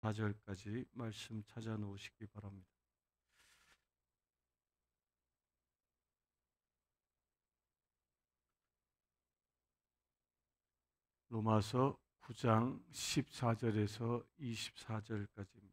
4절까지 말씀 찾아 놓으시기 바랍니다. 로마서 9장 14절에서 24절까지입니다.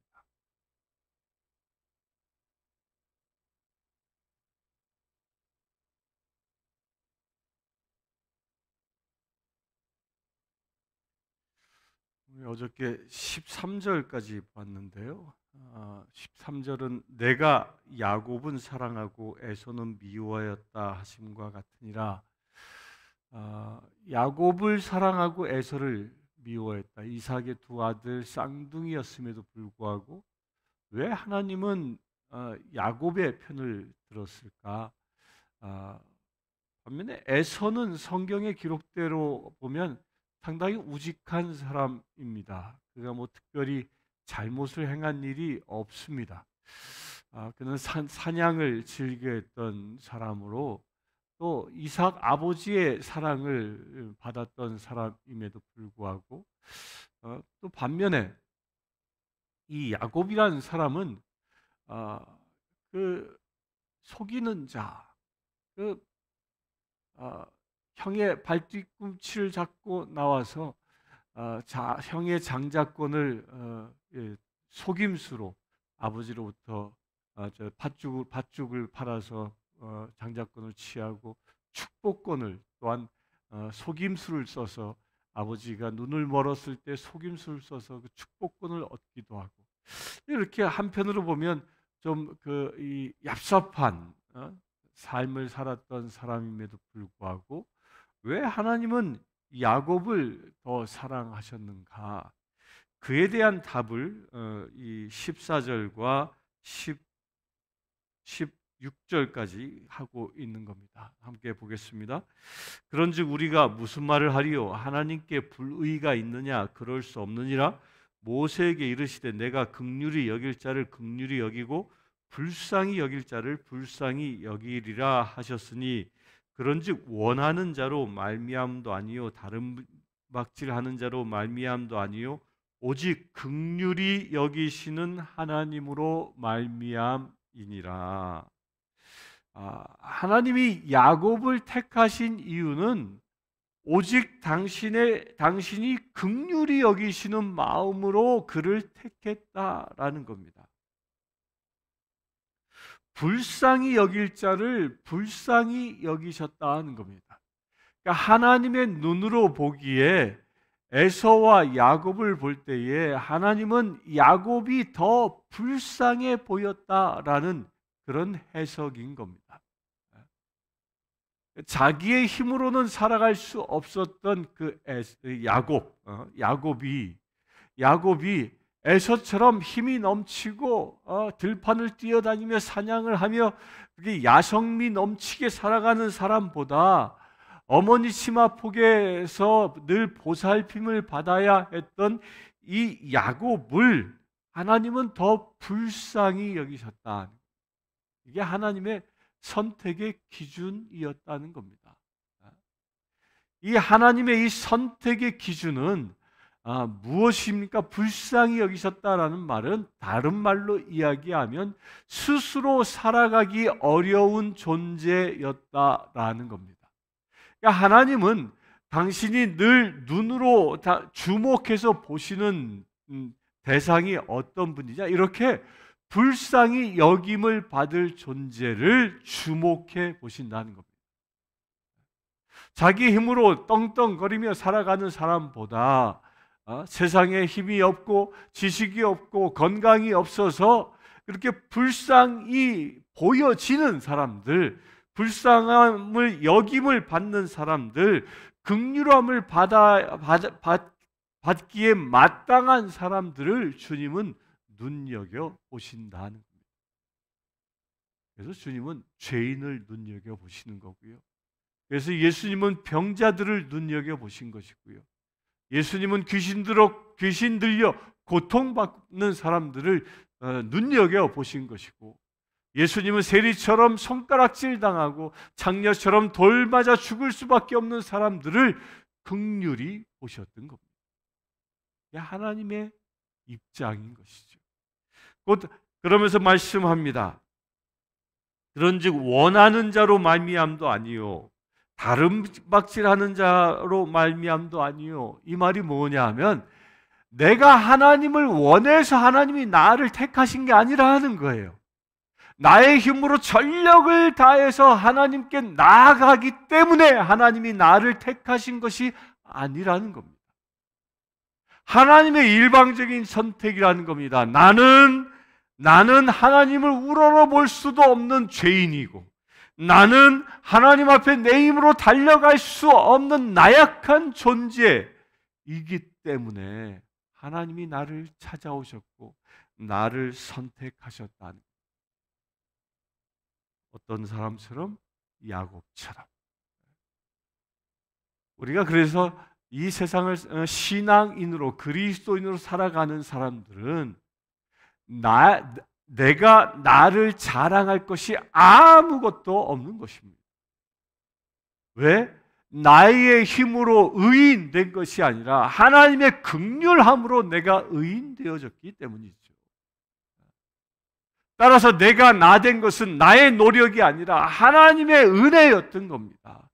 우리 어저께 13절까지 봤는데요. 아, 13절은 내가 야곱은 사랑하고 에서는 미워하였다 하심과 같으니라. 아, 야곱을 사랑하고 에서를 미워했다. 이삭의 두 아들 쌍둥이였음에도 불구하고 왜 하나님은 아, 야곱의 편을 들었을까? 아, 반면에 에서는 성경의 기록대로 보면 상당히 우직한 사람입니다. 그가 뭐 특별히 잘못을 행한 일이 없습니다. 아, 그는 산, 사냥을 즐겨했던 사람으로 또 이삭 아버지의 사랑을 예, 받았던 사람임에도 불구하고 어, 또 반면에 이 야곱이라는 사람은 어, 그 속이는 자, 그 어, 형의 발뒤꿈치를 잡고 나와서 어, 자, 형의 장자권을 어, 예, 속임수로 아버지로부터 아, 저 팥죽을, 팥죽을 팔아서 어, 장자권을 취하고 축복권을 또한 어, 속임수를 써서 아버지가 눈을 멀었을 때 속임수를 써서 그 축복권을 얻기도 하고 이렇게 한편으로 보면 좀그이 얍삽한 어? 삶을 살았던 사람임에도 불구하고 왜 하나님은 야곱을 더 사랑하셨는가? 그에 대한 답을 어, 이 14절과 10, 16절까지 하고 있는 겁니다. 함께 보겠습니다. 그런즉 우리가 무슨 말을 하리요? 하나님께 불의가 있느냐? 그럴 수 없느니라. 모세에게 이르시되 내가 극률이 여길 자를 극률이 여기고 불쌍히 여길 자를 불쌍히 여기리라 하셨으니 그런즉 원하는 자로 말미암도 아니요 다른 막질하는 자로 말미암도 아니요 오직 극률이 여기시는 하나님으로 말미암이니라. 아, 하나님이 야곱을 택하신 이유는 오직 당신의 당신이 극률이 여기시는 마음으로 그를 택했다라는 겁니다. 불쌍히 여길 자를 불쌍히 여기셨다 는 겁니다. 그러니까 하나님의 눈으로 보기에 에서와 야곱을 볼 때에 하나님은 야곱이 더 불쌍해 보였다라는 그런 해석인 겁니다. 자기의 힘으로는 살아갈 수 없었던 그 야곱, 어, 야곱이 야곱이 에서처럼 힘이 넘치고 어, 들판을 뛰어다니며 사냥을 하며 그게 야성미 넘치게 살아가는 사람보다 어머니 치마 폭에서 늘 보살핌을 받아야 했던 이 야곱을 하나님은 더 불쌍히 여기셨다. 이게 하나님의 선택의 기준이었다는 겁니다. 이 하나님의 이 선택의 기준은 아, 무엇입니까? 불쌍히 여기셨다라는 말은 다른 말로 이야기하면 스스로 살아가기 어려운 존재였다라는 겁니다. 그러니까 하나님은 당신이 늘 눈으로 주목해서 보시는 음, 대상이 어떤 분이냐? 이렇게 불쌍히 여김을 받을 존재를 주목해 보신다는 겁니다. 자기 힘으로 떵떵거리며 살아가는 사람보다 어? 세상에 힘이 없고 지식이 없고 건강이 없어서 그렇게 불쌍히 보여지는 사람들, 불쌍함을 여김을 받는 사람들, 극률함을 받아, 받, 받, 받기에 마땅한 사람들을 주님은 눈여겨 보신다는 겁니다. 그래서 주님은 죄인을 눈여겨 보시는 거고요. 그래서 예수님은 병자들을 눈여겨 보신 것이고요. 예수님은 귀신 들어 귀신 들려 고통받는 사람들을 어, 눈여겨 보신 것이고 예수님은 세리처럼 손가락질 당하고 장녀처럼 돌 맞아 죽을 수밖에 없는 사람들을 극률이 보셨던 겁니다. 하나님의 입장인 것이죠. 곧 그러면서 말씀합니다. 그런즉 원하는 자로 말미암도 아니요 다른 박질하는 자로 말미암도 아니요. 이 말이 뭐냐하면 내가 하나님을 원해서 하나님이 나를 택하신 게 아니라 하는 거예요. 나의 힘으로 전력을 다해서 하나님께 나아가기 때문에 하나님이 나를 택하신 것이 아니라는 겁니다. 하나님의 일방적인 선택이라는 겁니다. 나는 나는 하나님을 우러러 볼 수도 없는 죄인이고 나는 하나님 앞에 내 힘으로 달려갈 수 없는 나약한 존재이기 때문에 하나님이 나를 찾아오셨고 나를 선택하셨다는 어떤 사람처럼 야곱처럼 우리가 그래서 이 세상을 어, 신앙인으로 그리스도인으로 살아가는 사람들은 나 내가 나를 자랑할 것이 아무것도 없는 것입니다. 왜? 나의 힘으로 의인된 것이 아니라 하나님의 극률함으로 내가 의인되어졌기 때문이죠. 따라서 내가 나 된 것은 나의 노력이 아니라 하나님의 은혜였던 겁니다.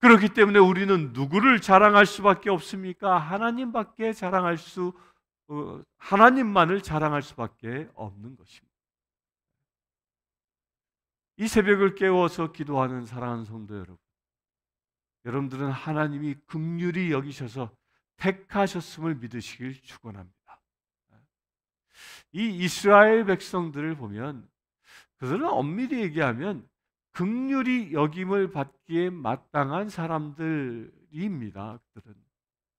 그렇기 때문에 우리는 누구를 자랑할 수밖에 없습니까? 하나님밖에 자랑할 수, 어, 하나님만을 자랑할 수밖에 없는 것입니다. 이 새벽을 깨워서 기도하는 사랑하는 성도 여러분. 여러분들은 하나님이 극률이 여기셔서 택하셨음을 믿으시길 축원합니다. 이 이스라엘 백성들을 보면 그들은 엄밀히 얘기하면 극률이 여김을 받기에 마땅한 사람들입니다. 그들은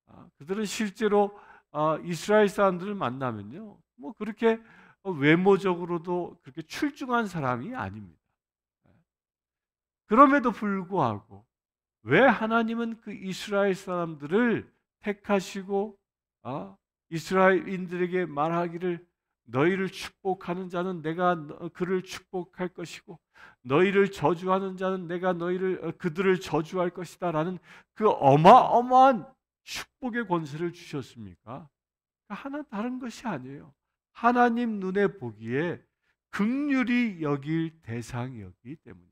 아, 그들은 실제로 아, 이스라엘 사람들을 만나면요, 뭐 그렇게 어, 외모적으로도 그렇게 출중한 사람이 아닙니다. 그럼에도 불구하고 왜 하나님은 그 이스라엘 사람들을 택하시고 어? 이스라엘인들에게 말하기를 너희를 축복하는 자는 내가 그를 축복할 것이고 너희를 저주하는 자는 내가 너희를 어, 그들을 저주할 것이다라는 그 어마어마한 축복의 권세를 주셨습니까? 그러니까 하나 다른 것이 아니에요. 하나님 눈에 보기에 극률이 여길 대상이었기 때문에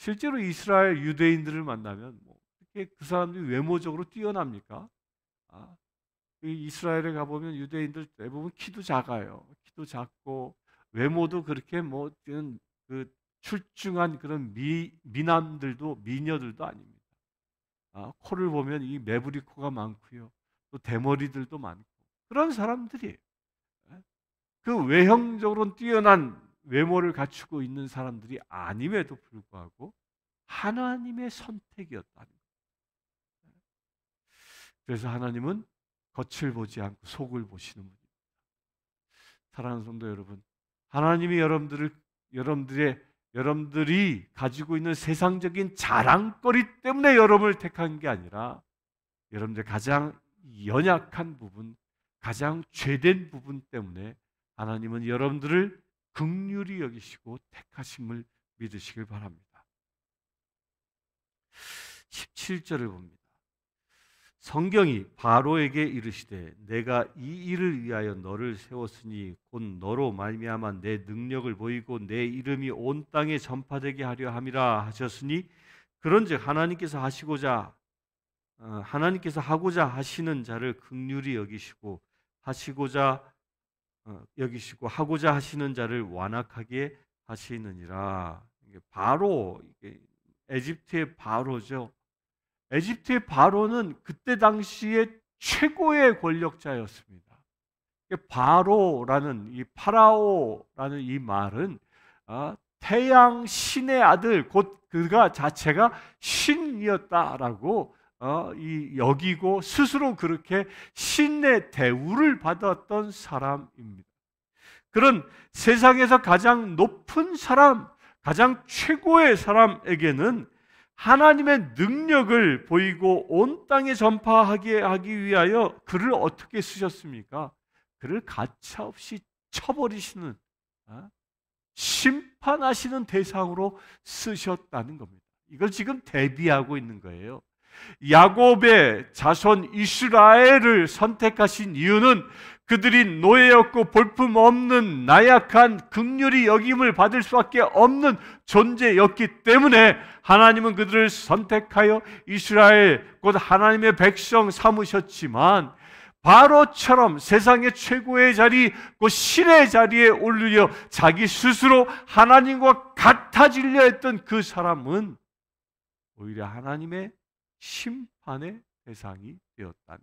실제로 이스라엘 유대인들을 만나면 뭐그 사람들이 외모적으로 뛰어납니까? 아, 이스라엘에 가보면 유대인들 대부분 키도 작아요. 키도 작고 외모도 그렇게 뭐그 출중한 그런 미, 미남들도 미녀들도 아닙니다. 아, 코를 보면 이 매부리 코가 많고요. 또 대머리들도 많고 그런 사람들이그외형적으로 예? 뛰어난 외모를 갖추고 있는 사람들이 아님에도 불구하고 하나님의 선택이었다는 그래서 하나님은 겉을 보지 않고 속을 보시는 분입니다. 사랑하는 성도 여러분, 하나님이 여러분들을 여러분들의 여러분들이 가지고 있는 세상적인 자랑거리 때문에 여러분을 택한 게 아니라 여러분들 가장 연약한 부분, 가장 죄된 부분 때문에 하나님은 여러분들을 극률이 여기시고 택하심을 믿으시길 바랍니다. 17절을 봅니다. 성경이 바로에게 이르시되 내가 이 일을 위하여 너를 세웠으니 곧 너로 말미암아 내 능력을 보이고 내 이름이 온 땅에 전파되게 하려 함이라 하셨으니 그런즉 하나님께서 하시고자 어, 하나님께서 하고자 하시는 자를 극률이 여기시고 하시고자 어, 여기시고 하고자 하시는 자를 완악하게 하시느니라. 바로 에집트의 바로죠. 에집트의 바로는 그때 당시에 최고의 권력자였습니다. 바로라는 이 파라오라는 이 말은 어, 태양 신의 아들 곧 그가 자체가 신이었다라고 어, 이 여기고 스스로 그렇게 신의 대우를 받았던 사람입니다. 그런 세상에서 가장 높은 사람, 가장 최고의 사람에게는 하나님의 능력을 보이고 온 땅에 전파하게 하기 위하여 그를 어떻게 쓰셨습니까? 그를 가차없이 쳐버리시는 어? 심판하시는 대상으로 쓰셨다는 겁니다. 이걸 지금 대비하고 있는 거예요. 야곱의 자손 이스라엘을 선택하신 이유는 그들이 노예였고 볼품없는 나약한 극률이 여김을 받을 수밖에 없는 존재였기 때문에 하나님은 그들을 선택하여 이스라엘 곧 하나님의 백성 삼으셨지만 바로처럼 세상의 최고의 자리, 곧 신의 자리에 올려 리 자기 스스로 하나님과 같아지려 했던 그 사람은 오히려 하나님의 심판의 대상이 되었다는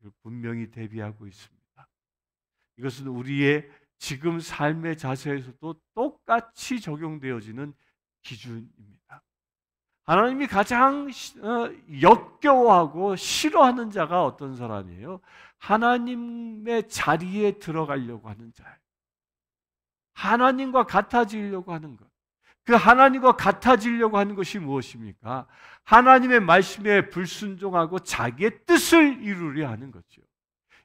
이걸 분명히 대비하고 있습니다. 이것은 우리의 지금 삶의 자세에서도 똑같이 적용되어지는 기준입니다. 하나님이 가장 어, 역겨워하고 싫어하는 자가 어떤 사람이에요? 하나님의 자리에 들어가려고 하는 자예요. 하나님과 같아지려고 하는 것. 그 하나님과 같아지려고 하는 것이 무엇입니까? 하나님의 말씀에 불순종하고 자기의 뜻을 이루려 하는 거죠.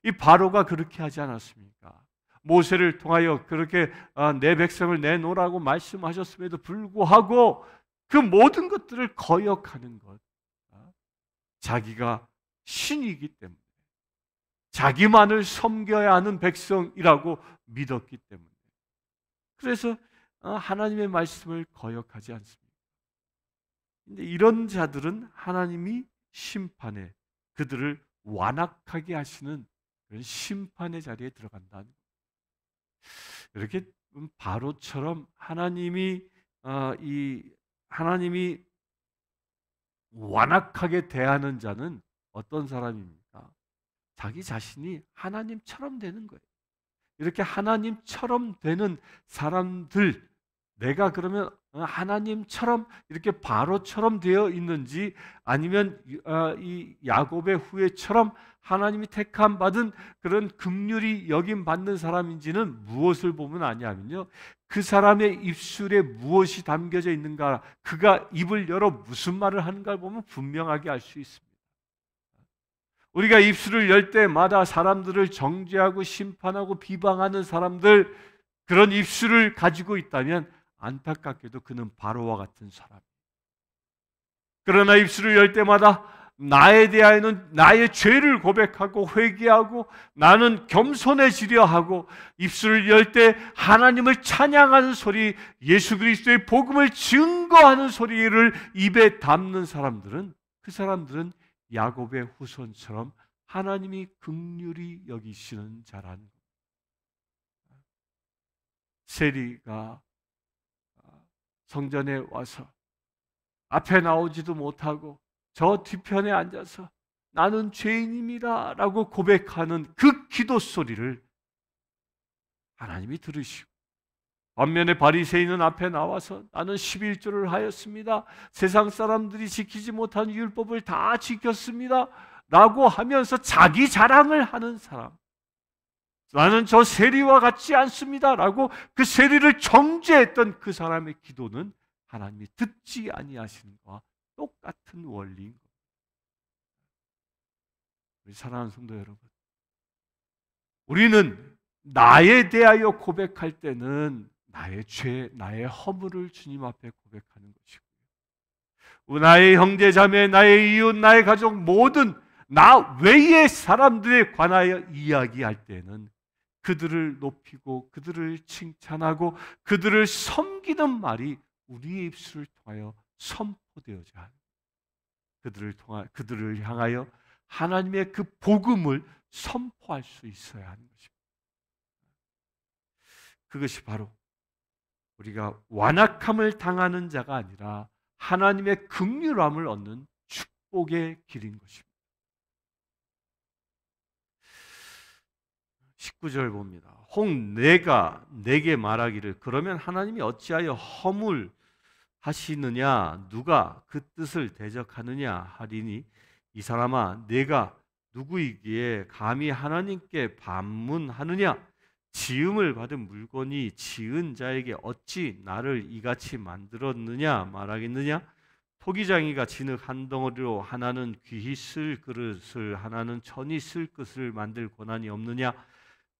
이 바로가 그렇게 하지 않았습니까? 모세를 통하여 그렇게 아, 내 백성을 내놓으라고 말씀하셨음에도 불구하고 그 모든 것들을 거역하는 것. 아, 자기가 신이기 때문에 자기만을 섬겨야 하는 백성이라고 믿었기 때문에 그래서 어, 하나님의 말씀을 거역하지 않습니다. 근데 이런 자들은 하나님이 심판에 그들을 완악하게 하시는 그런 심판의 자리에 들어간다는 이렇게 음, 바로처럼 하나님이 어, 이 하나님이 완악하게 대하는 자는 어떤 사람입니까? 자기 자신이 하나님처럼 되는 거예요. 이렇게 하나님처럼 되는 사람들 내가 그러면 어, 하나님처럼 이렇게 바로처럼 되어 있는지 아니면 어, 이 야곱의 후예처럼 하나님이 택함 받은 그런 긍휼이 여김 받는 사람인지는 무엇을 보면 아니하면요. 그 사람의 입술에 무엇이 담겨져 있는가, 그가 입을 열어 무슨 말을 하는가를 보면 분명하게 알 수 있습니다. 우리가 입술을 열 때마다 사람들을 정죄하고 심판하고 비방하는 사람들 그런 입술을 가지고 있다면 안타깝게도 그는 바로와 같은 사람. 그러나 입술을 열 때마다 나에 대하여는 나의 죄를 고백하고 회개하고 나는 겸손해지려 하고 입술을 열 때 하나님을 찬양하는 소리, 예수 그리스도의 복음을 증거하는 소리를 입에 담는 사람들은 그 사람들은 야곱의 후손처럼 하나님이 극률이 여기시는 자란 라 세리가 성전에 와서 앞에 나오지도 못하고 저 뒤편에 앉아서 나는 죄인입니다 라고 고백하는 그 기도 소리를 하나님이 들으시고 반면에 바리새인은 앞에 나와서 나는 11조를 하였습니다. 세상 사람들이 지키지 못한 율법을 다 지켰습니다. 라고 하면서 자기 자랑을 하는 사람. 나는 저 세리와 같지 않습니다. 라고 그 세리를 정죄했던 그 사람의 기도는 하나님이 듣지 아니하시는 것과 똑같은 원리인 겁니다. 우리 사랑하는 성도 여러분. 우리는 나에 대하여 고백할 때는 나의 죄, 나의 허물을 주님 앞에 고백하는 것이고, 나의 형제, 자매, 나의 이웃, 나의 가족, 모든 나 외의 사람들에 관하여 이야기할 때는 그들을 높이고 그들을 칭찬하고 그들을 섬기는 말이 우리의 입술을 통하여 선포되어야 합니다. 그들을 통하 그들을 향하여 하나님의 그 복음을 선포할 수 있어야 하는 것입니다. 그것이 바로 우리가 완악함을 당하는 자가 아니라 하나님의 긍휼함을 얻는 축복의 길인 것입니다. 19절 봅니다. 홍 내가 내게 말하기를 그러면 하나님이 어찌하여 허물 하시느냐 누가 그 뜻을 대적하느냐 하리니 이 사람아 내가 누구이기에 감히 하나님께 반문하느냐 지음을 받은 물건이 지은 자에게 어찌 나를 이같이 만들었느냐 말하겠느냐 토기장이가 진흙 한 덩어리로 하나는 귀히 쓸 그릇을 하나는 천이 쓸 것을 만들 권한이 없느냐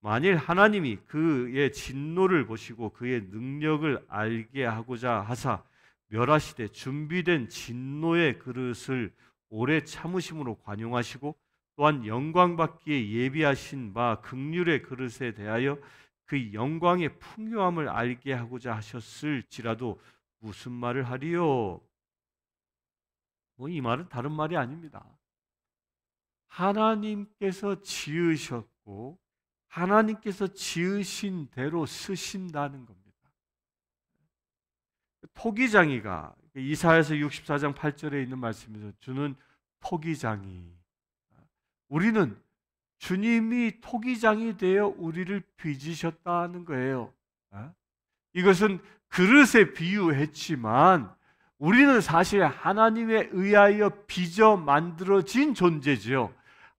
만일 하나님이 그의 진노를 보시고 그의 능력을 알게 하고자 하사 멸하시되 준비된 진노의 그릇을 오래 참으심으로 관용하시고 또한 영광 받기에 예비하신 바 극률의 그릇에 대하여 그 영광의 풍요함을 알게 하고자 하셨을지라도 무슨 말을 하리요? 뭐이 말은 다른 말이 아닙니다. 하나님께서 지으셨고 하나님께서 지으신 대로 쓰신다는 겁니다. 토기장이가 이사에서 64장 8절에 있는 말씀이죠. 주는 토기장이 우리는 주님이 토기장이 되어 우리를 빚으셨다는 거예요. 이것은 그릇에 비유했지만 우리는 사실 하나님에 의하여 빚어 만들어진 존재지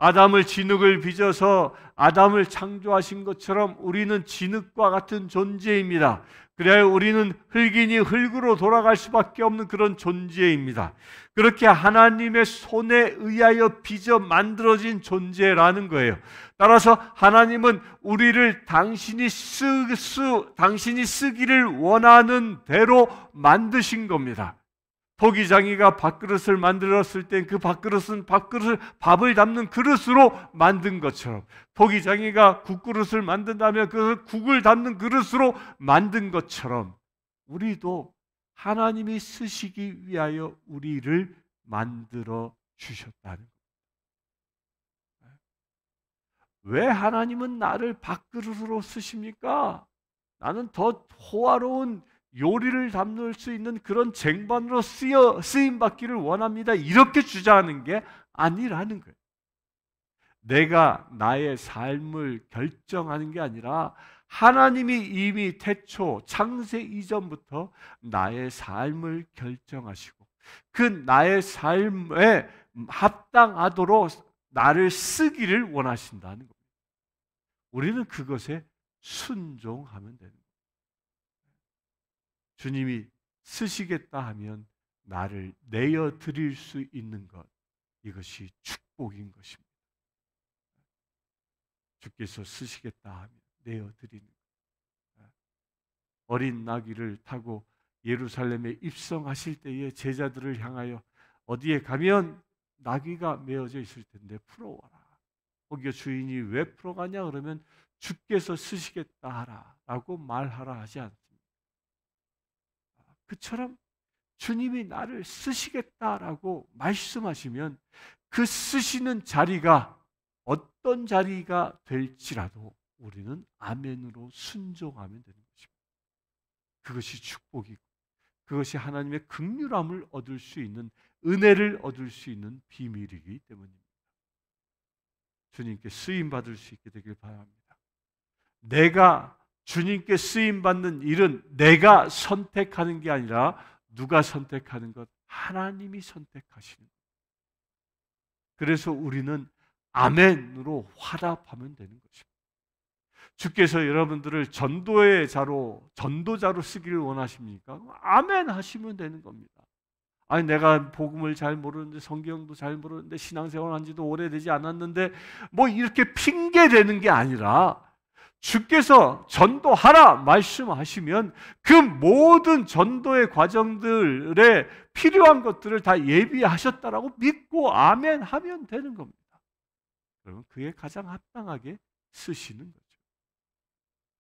아담을 진흙을 빚어서 아담을 창조하신 것처럼 우리는 진흙과 같은 존재입니다. 그래야 우리는 흙이니 흙으로 돌아갈 수밖에 없는 그런 존재입니다. 그렇게 하나님의 손에 의하여 빚어 만들어진 존재라는 거예요. 따라서 하나님은 우리를 당신이 쓰, 쓰 당신이 쓰기를 원하는 대로 만드신 겁니다. 포기장이가 밥그릇을 만들었을 땐그 밥그릇은 밥그릇 밥을 담는 그릇으로 만든 것처럼 포기장이가 국그릇을 만든다면 그 국을 담는 그릇으로 만든 것처럼 우리도 하나님이 쓰시기 위하여 우리를 만들어 주셨다는 겁니다. 왜 하나님은 나를 밥그릇으로 쓰십니까? 나는 더 호화로운 요리를 담을 수 있는 그런 쟁반으로 쓰여, 쓰임 받기를 원합니다. 이렇게 주장하는 게 아니라는 거예요. 내가 나의 삶을 결정하는 게 아니라 하나님이 이미 태초 창세 이전부터 나의 삶을 결정하시고 그 나의 삶에 합당하도록 나를 쓰기를 원하신다는 겁니다. 우리는 그것에 순종하면 되는 거예요. 주님이 쓰시겠다 하면 나를 내어 드릴 수 있는 것 이것이 축복인 것입니다. 주께서 쓰시겠다 하면 내어 드리는 어린 나귀를 타고 예루살렘에 입성하실 때에 제자들을 향하여 어디에 가면 나귀가 메어져 있을 텐데 풀어와라. 거기 주인이 왜 풀어가냐 그러면 주께서 쓰시겠다 하라라고 말하라 하지 않 그처럼 주님이 나를 쓰시겠다라고 말씀하시면 그 쓰시는 자리가 어떤 자리가 될지라도 우리는 아멘으로 순종하면 되는 것입니다. 그것이 축복이고 그것이 하나님의 극률함을 얻을 수 있는 은혜를 얻을 수 있는 비밀이기 때문입니다. 주님께 쓰임 받을 수 있게 되길 바랍니다. 내가 주님께 쓰임 받는 일은 내가 선택하는 게 아니라 누가 선택하는 것? 하나님이 선택하시는 것. 그래서 우리는 아멘으로 화답하면 되는 것입니다. 주께서 여러분들을 전도의 자로 전도자로 쓰기를 원하십니까? 아멘 하시면 되는 겁니다. 아니 내가 복음을 잘 모르는데 성경도 잘 모르는데 신앙생활 한지도 오래되지 않았는데 뭐 이렇게 핑계 되는게 아니라 주께서 전도하라 말씀하시면 그 모든 전도의 과정들에 필요한 것들을 다 예비하셨다라고 믿고 아멘 하면 되는 겁니다. 그러면 그에 가장 합당하게 쓰시는 거죠.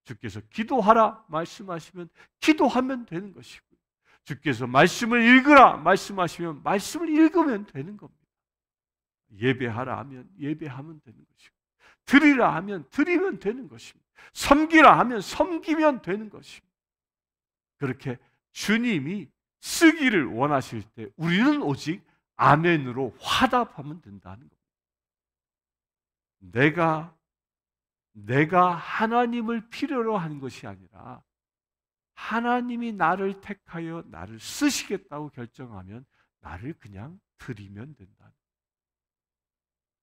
주께서 기도하라 말씀하시면 기도하면 되는 것이고 주께서 말씀을 읽으라 말씀하시면 말씀을 읽으면 되는 겁니다. 예배하라 하면 예배하면 되는 것이고 드리라 하면 드리면 되는 것입니다. 섬기라 하면 섬기면 되는 것입니다. 그렇게 주님이 쓰기를 원하실 때 우리는 오직 아멘으로 화답하면 된다는 겁니다. 내가 내가 하나님을 필요로 한 것이 아니라 하나님이 나를 택하여 나를 쓰시겠다고 결정하면 나를 그냥 드리면 된다.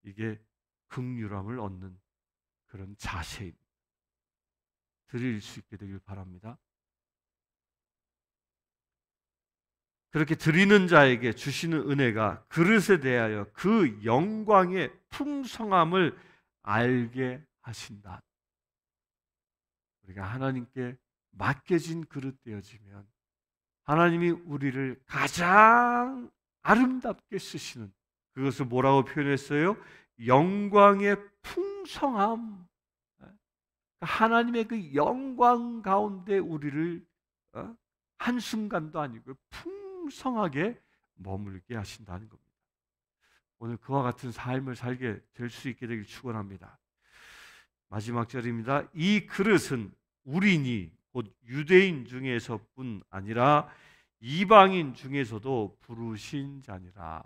이게 극률함을 얻는 그런 자세입니다. 드릴 수 있게 되길 바랍니다. 그렇게 드리는 자에게 주시는 은혜가 그릇에 대하여 그 영광의 풍성함을 알게 하신다. 우리가 하나님께 맡겨진 그릇 되어지면 하나님이 우리를 가장 아름답게 쓰시는 그것을 뭐라고 표현했어요? 영광의 풍성함. 그러니까 하나님의 그 영광 가운데 우리를 어? 한순간도 아니고 풍성하게 머물게 하신다는 겁니다. 오늘 그와 같은 삶을 살게 될 수 있게 되길 축원합니다. 마지막 절입니다. 이 그릇은 우리니 곧 유대인 중에서뿐 아니라 이방인 중에서도 부르신 자니라.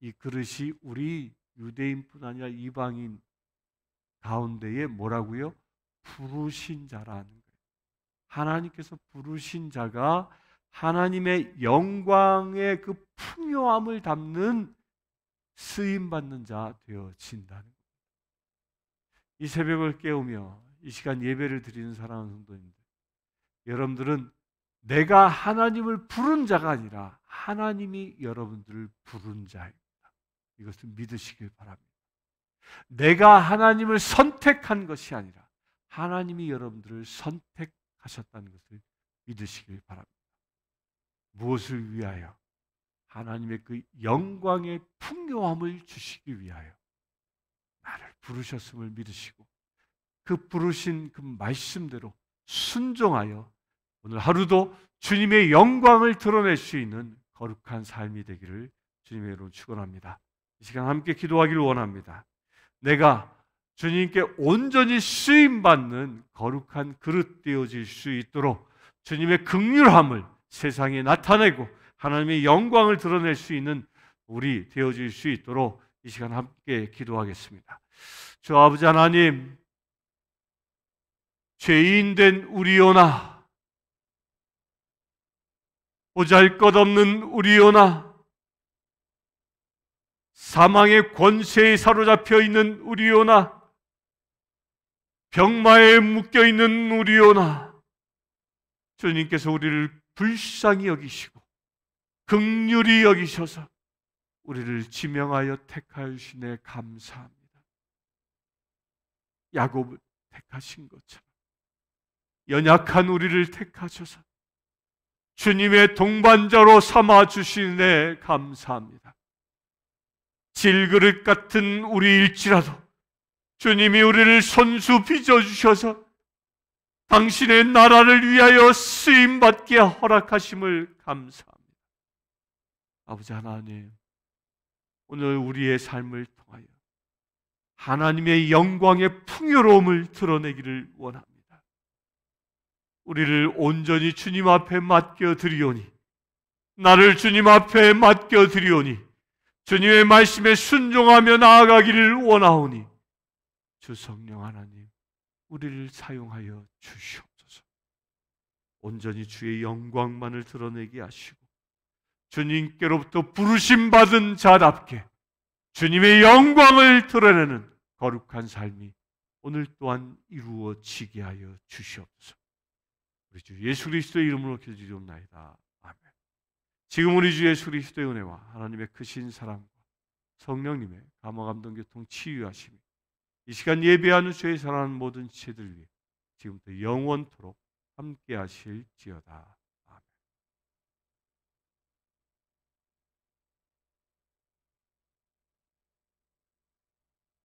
이 그릇이 우리 유대인뿐 아니라 이방인 가운데에 뭐라고요? 부르신 자라는 거예요. 하나님께서 부르신 자가 하나님의 영광의 그 풍요함을 담는 쓰임 받는 자 되어진다는 거예요. 이 새벽을 깨우며 이 시간 예배를 드리는 사랑하는 성도님들, 여러분들은 내가 하나님을 부른 자가 아니라 하나님이 여러분들을 부른 자입니다. 이것을 믿으시길 바랍니다. 내가 하나님을 선택한 것이 아니라 하나님이 여러분들을 선택하셨다는 것을 믿으시길 바랍니다. 무엇을 위하여? 하나님의 그 영광의 풍요함을 주시기 위하여 나를 부르셨음을 믿으시고 그 부르신 그 말씀대로 순종하여 오늘 하루도 주님의 영광을 드러낼 수 있는 거룩한 삶이 되기를 주님의 이름으로 축원합니다. 이 시간 함께 기도하기를 원합니다. 내가 주님께 온전히 쓰임받는 거룩한 그릇 되어질 수 있도록 주님의 극률함을 세상에 나타내고 하나님의 영광을 드러낼 수 있는 우리 되어질 수 있도록 이 시간 함께 기도하겠습니다. 주 아버지 하나님, 죄인된 우리오나 보잘 것 없는 우리오나 사망의 권세에 사로잡혀 있는 우리오나 병마에 묶여 있는 우리오나 주님께서 우리를 불쌍히 여기시고 극률이 여기셔서 우리를 지명하여 택하시네 감사합니다. 야곱을 택하신 것처럼 연약한 우리를 택하셔서 주님의 동반자로 삼아 주시네 감사합니다. 질그릇 같은 우리일지라도 주님이 우리를 손수 빚어주셔서 당신의 나라를 위하여 쓰임받게 허락하심을 감사합니다. 아버지 하나님, 오늘 우리의 삶을 통하여 하나님의 영광의 풍요로움을 드러내기를 원합니다. 우리를 온전히 주님 앞에 맡겨드리오니, 나를 주님 앞에 맡겨드리오니, 주님의 말씀에 순종하며 나아가기를 원하오니, 주 성령 하나님, 우리를 사용하여 주시옵소서. 온전히 주의 영광만을 드러내게 하시고, 주님께로부터 부르심 받은 자답게 주님의 영광을 드러내는 거룩한 삶이 오늘 또한 이루어지게 하여 주시옵소서. 우리 주 예수 그리스도의 이름으로 기도드리옵나이다. 아멘. 지금 우리 주 예수 그리스도의 은혜와 하나님의 크신 사랑과 성령님의 감화 감동 교통 치유하심이 이 시간 예배하는 주의 사랑하는 모든 지들 위해 지금부터 영원토록 함께 하실지어다.